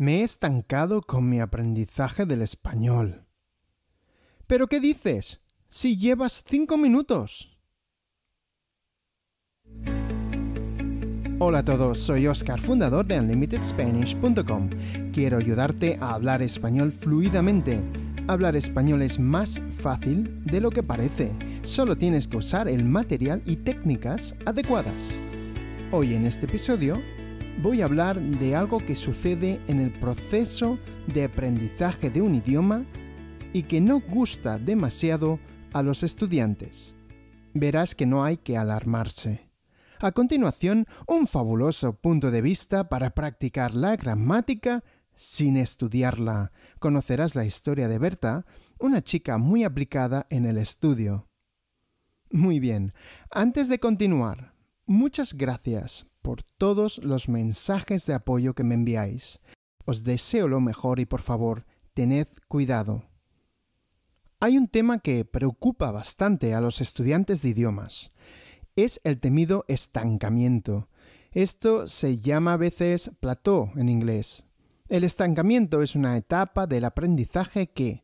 me he estancado con mi aprendizaje del español. ¿Pero qué dices? Si llevas cinco minutos. Hola a todos, soy Oscar, fundador de UnlimitedSpanish.com. Quiero ayudarte a hablar español fluidamente. Hablar español es más fácil de lo que parece. Solo tienes que usar el material y técnicas adecuadas. Hoy en este episodio voy a hablar de algo que sucede en el proceso de aprendizaje de un idioma y que no gusta demasiado a los estudiantes. Verás que no hay que alarmarse. A continuación, un fabuloso punto de vista para practicar la gramática sin estudiarla. Conocerás la historia de Berta, una chica muy aplicada en el estudio. Muy bien, antes de continuar, Muchas gracias por todos los mensajes de apoyo que me enviáis. Os deseo lo mejor y por favor, tened cuidado. Hay un tema que preocupa bastante a los estudiantes de idiomas. Es el temido estancamiento. Esto se llama a veces plató en inglés. El estancamiento es una etapa del aprendizaje que,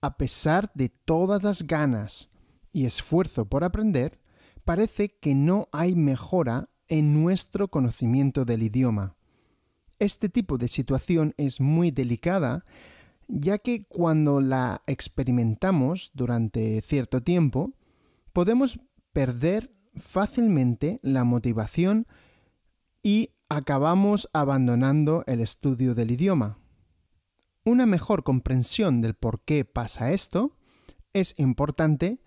a pesar de todas las ganas y esfuerzo por aprender, parece que no hay mejora en nuestro conocimiento del idioma. Este tipo de situación es muy delicada, ya que cuando la experimentamos durante cierto tiempo, podemos perder fácilmente la motivación y acabamos abandonando el estudio del idioma. Una mejor comprensión del por qué pasa esto es importante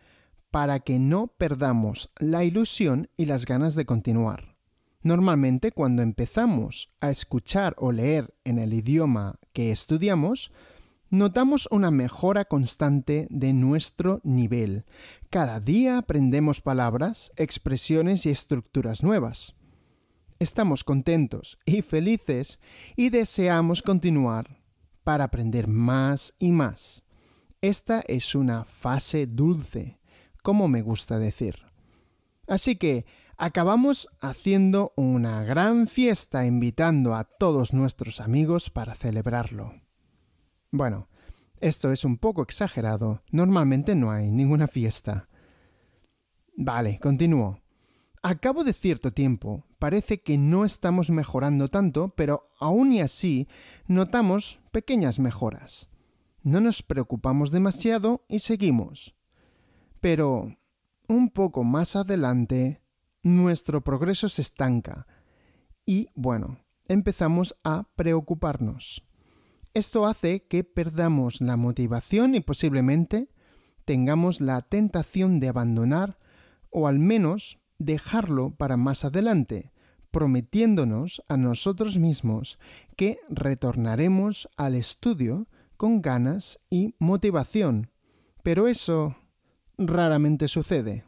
para que no perdamos la ilusión y las ganas de continuar. Normalmente cuando empezamos a escuchar o leer en el idioma que estudiamos, notamos una mejora constante de nuestro nivel. Cada día aprendemos palabras, expresiones y estructuras nuevas. Estamos contentos y felices y deseamos continuar para aprender más y más. Esta es una fase dulce como me gusta decir. Así que acabamos haciendo una gran fiesta invitando a todos nuestros amigos para celebrarlo. Bueno, esto es un poco exagerado, normalmente no hay ninguna fiesta. Vale, continúo. A cabo de cierto tiempo, parece que no estamos mejorando tanto, pero aún y así notamos pequeñas mejoras. No nos preocupamos demasiado y seguimos. Pero un poco más adelante, nuestro progreso se estanca y, bueno, empezamos a preocuparnos. Esto hace que perdamos la motivación y posiblemente tengamos la tentación de abandonar o al menos dejarlo para más adelante, prometiéndonos a nosotros mismos que retornaremos al estudio con ganas y motivación. Pero eso raramente sucede.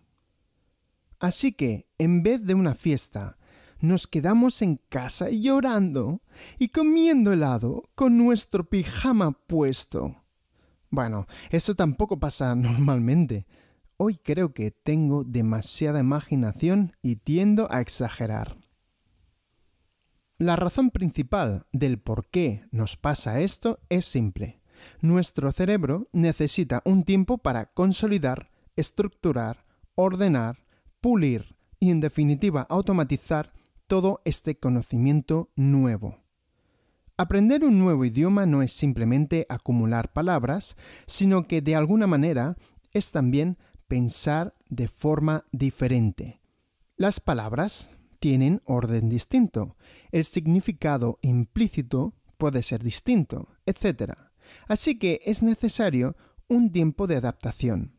Así que, en vez de una fiesta, nos quedamos en casa llorando y comiendo helado con nuestro pijama puesto. Bueno, eso tampoco pasa normalmente. Hoy creo que tengo demasiada imaginación y tiendo a exagerar. La razón principal del por qué nos pasa esto es simple. Nuestro cerebro necesita un tiempo para consolidar estructurar, ordenar, pulir y en definitiva automatizar todo este conocimiento nuevo. Aprender un nuevo idioma no es simplemente acumular palabras, sino que de alguna manera es también pensar de forma diferente. Las palabras tienen orden distinto, el significado implícito puede ser distinto, etc. Así que es necesario un tiempo de adaptación.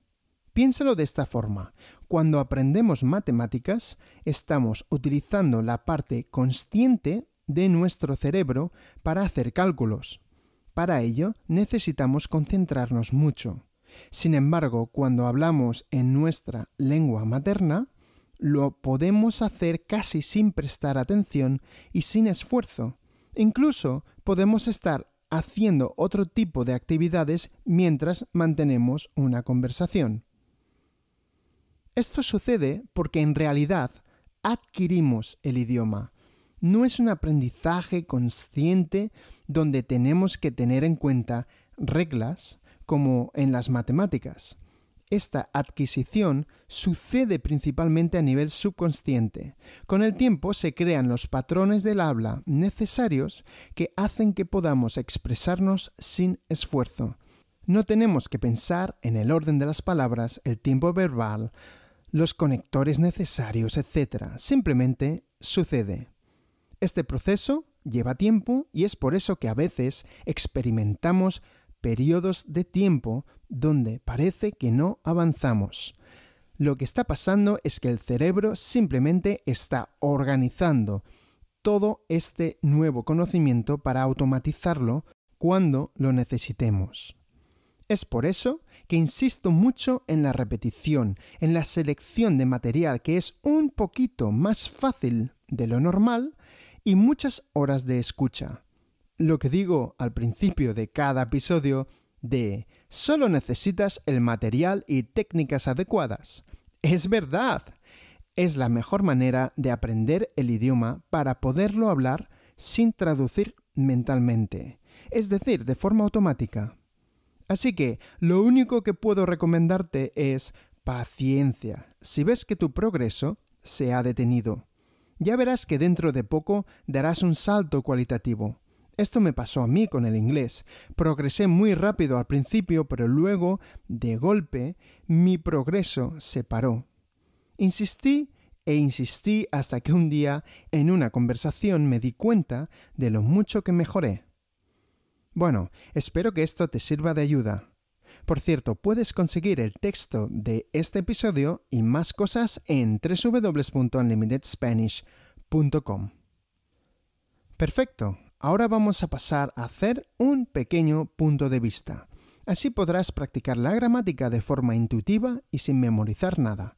Piénsalo de esta forma. Cuando aprendemos matemáticas, estamos utilizando la parte consciente de nuestro cerebro para hacer cálculos. Para ello, necesitamos concentrarnos mucho. Sin embargo, cuando hablamos en nuestra lengua materna, lo podemos hacer casi sin prestar atención y sin esfuerzo. Incluso podemos estar haciendo otro tipo de actividades mientras mantenemos una conversación. Esto sucede porque en realidad adquirimos el idioma. No es un aprendizaje consciente donde tenemos que tener en cuenta reglas como en las matemáticas. Esta adquisición sucede principalmente a nivel subconsciente. Con el tiempo se crean los patrones del habla necesarios que hacen que podamos expresarnos sin esfuerzo. No tenemos que pensar en el orden de las palabras, el tiempo verbal, los conectores necesarios, etc. Simplemente sucede. Este proceso lleva tiempo y es por eso que a veces experimentamos periodos de tiempo donde parece que no avanzamos. Lo que está pasando es que el cerebro simplemente está organizando todo este nuevo conocimiento para automatizarlo cuando lo necesitemos. Es por eso que insisto mucho en la repetición, en la selección de material que es un poquito más fácil de lo normal y muchas horas de escucha. Lo que digo al principio de cada episodio de solo necesitas el material y técnicas adecuadas. Es verdad. Es la mejor manera de aprender el idioma para poderlo hablar sin traducir mentalmente, es decir, de forma automática. Así que lo único que puedo recomendarte es paciencia. Si ves que tu progreso se ha detenido, ya verás que dentro de poco darás un salto cualitativo. Esto me pasó a mí con el inglés. Progresé muy rápido al principio, pero luego, de golpe, mi progreso se paró. Insistí e insistí hasta que un día, en una conversación, me di cuenta de lo mucho que mejoré. Bueno, espero que esto te sirva de ayuda. Por cierto, puedes conseguir el texto de este episodio y más cosas en www.unlimitedspanish.com. Perfecto, ahora vamos a pasar a hacer un pequeño punto de vista. Así podrás practicar la gramática de forma intuitiva y sin memorizar nada.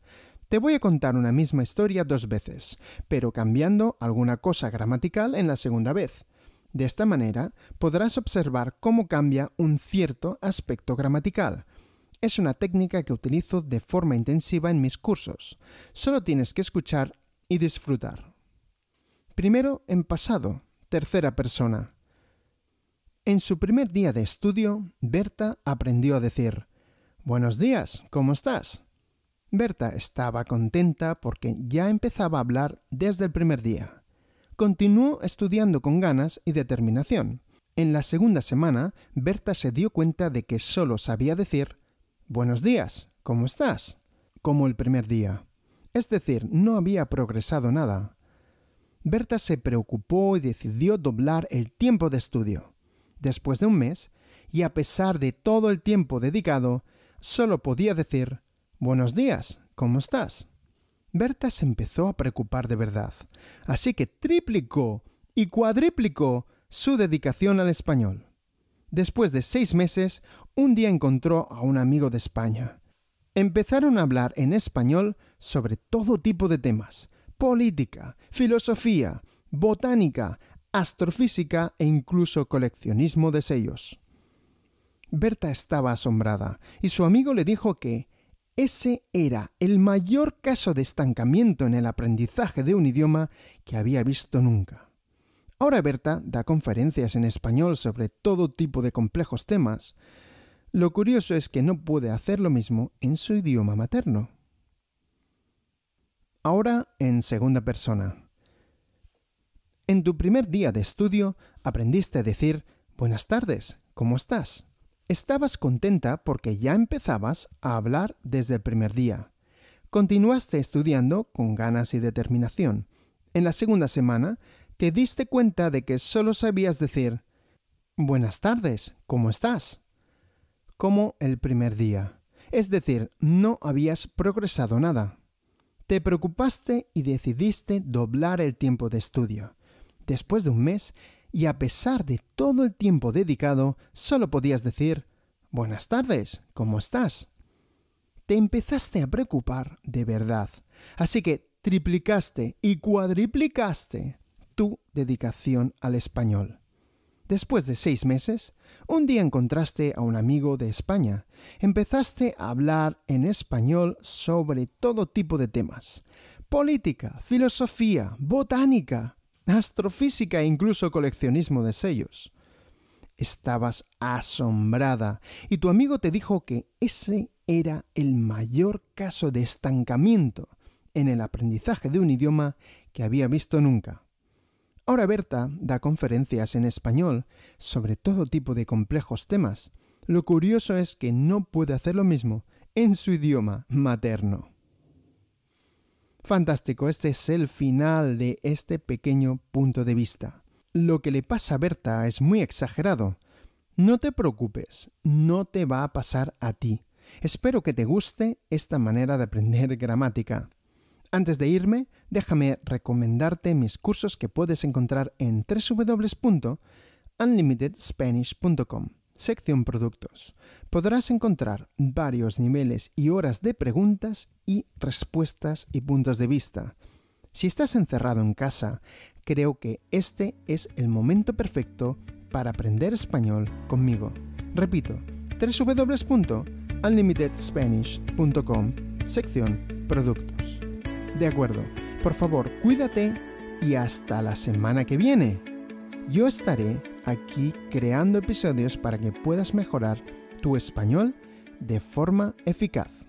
Te voy a contar una misma historia dos veces, pero cambiando alguna cosa gramatical en la segunda vez. De esta manera podrás observar cómo cambia un cierto aspecto gramatical. Es una técnica que utilizo de forma intensiva en mis cursos. Solo tienes que escuchar y disfrutar. Primero en pasado, tercera persona. En su primer día de estudio, Berta aprendió a decir Buenos días, ¿cómo estás? Berta estaba contenta porque ya empezaba a hablar desde el primer día continuó estudiando con ganas y determinación. En la segunda semana, Berta se dio cuenta de que solo sabía decir Buenos días, ¿cómo estás? como el primer día. Es decir, no había progresado nada. Berta se preocupó y decidió doblar el tiempo de estudio. Después de un mes, y a pesar de todo el tiempo dedicado, solo podía decir Buenos días, ¿cómo estás? Berta se empezó a preocupar de verdad, así que triplicó y cuadriplicó su dedicación al español. Después de seis meses, un día encontró a un amigo de España. Empezaron a hablar en español sobre todo tipo de temas, política, filosofía, botánica, astrofísica e incluso coleccionismo de sellos. Berta estaba asombrada y su amigo le dijo que ese era el mayor caso de estancamiento en el aprendizaje de un idioma que había visto nunca. Ahora Berta da conferencias en español sobre todo tipo de complejos temas. Lo curioso es que no puede hacer lo mismo en su idioma materno. Ahora en segunda persona. En tu primer día de estudio aprendiste a decir buenas tardes, ¿cómo estás? Estabas contenta porque ya empezabas a hablar desde el primer día. Continuaste estudiando con ganas y determinación. En la segunda semana, te diste cuenta de que solo sabías decir Buenas tardes, ¿cómo estás? como el primer día. Es decir, no habías progresado nada. Te preocupaste y decidiste doblar el tiempo de estudio. Después de un mes, y a pesar de todo el tiempo dedicado, solo podías decir Buenas tardes, ¿cómo estás? Te empezaste a preocupar de verdad, así que triplicaste y cuadriplicaste tu dedicación al español. Después de seis meses, un día encontraste a un amigo de España. Empezaste a hablar en español sobre todo tipo de temas. Política, filosofía, botánica, astrofísica e incluso coleccionismo de sellos. Estabas asombrada y tu amigo te dijo que ese era el mayor caso de estancamiento en el aprendizaje de un idioma que había visto nunca. Ahora Berta da conferencias en español sobre todo tipo de complejos temas. Lo curioso es que no puede hacer lo mismo en su idioma materno. Fantástico, este es el final de este pequeño punto de vista. Lo que le pasa a Berta es muy exagerado. No te preocupes, no te va a pasar a ti. Espero que te guste esta manera de aprender gramática. Antes de irme, déjame recomendarte mis cursos que puedes encontrar en www.unlimitedspanish.com. Sección Productos. Podrás encontrar varios niveles y horas de preguntas y respuestas y puntos de vista. Si estás encerrado en casa, creo que este es el momento perfecto para aprender español conmigo. Repito, www.unlimitedspanish.com, sección Productos. De acuerdo, por favor, cuídate y hasta la semana que viene. Yo estaré aquí creando episodios para que puedas mejorar tu español de forma eficaz.